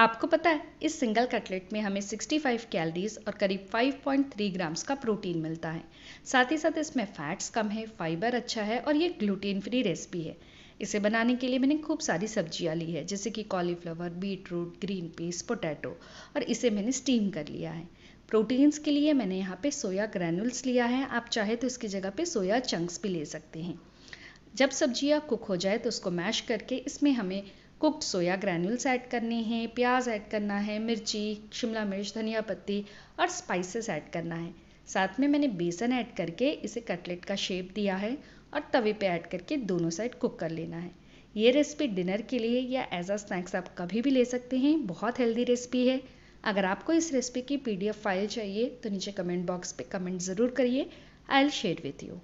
आपको पता है इस सिंगल कटलेट में हमें 65 कैलोरीज और करीब 5.3 ग्राम्स का प्रोटीन मिलता है साथ ही साथ इसमें फैट्स कम है फाइबर अच्छा है और ये ग्लूटीन फ्री रेसिपी है इसे बनाने के लिए मैंने खूब सारी सब्जियां ली है जैसे कि cauliflower beetroot green peas potato और इसे मैंने स्टीम कर लिया है प्रोटीन्स के लिए मैंने यहाँ पे सोया ग्रैनुल्स लिया है आप चाहे तो इसकी जगह पे सोया चंक्स भी ले सकते हैं जब सब्जियाँ कुक हो जाए तो उसको मैश करके इसमें हमें कुक्ड सोया ग्रैन्यूल्स ऐड करने हैं प्याज ऐड करना है मिर्ची शिमला मिर्च धनिया पत्ती और स्पाइसेस ऐड करना है साथ में मैंने बेसन ऐड करके इसे कटलेट का शेप दिया है और तवे पे ऐड करके दोनों साइड कुक कर लेना है ये रेसिपी डिनर के लिए या एज अ स्नैक्स आप कभी भी ले सकते हैं बहुत हेल्दी रेसिपी है अगर आपको इस रेसिपी की पीडीएफ फाइल चाहिए तो नीचे कमेंट बॉक्स पे कमेंट ज़रूर करिए I'll share with you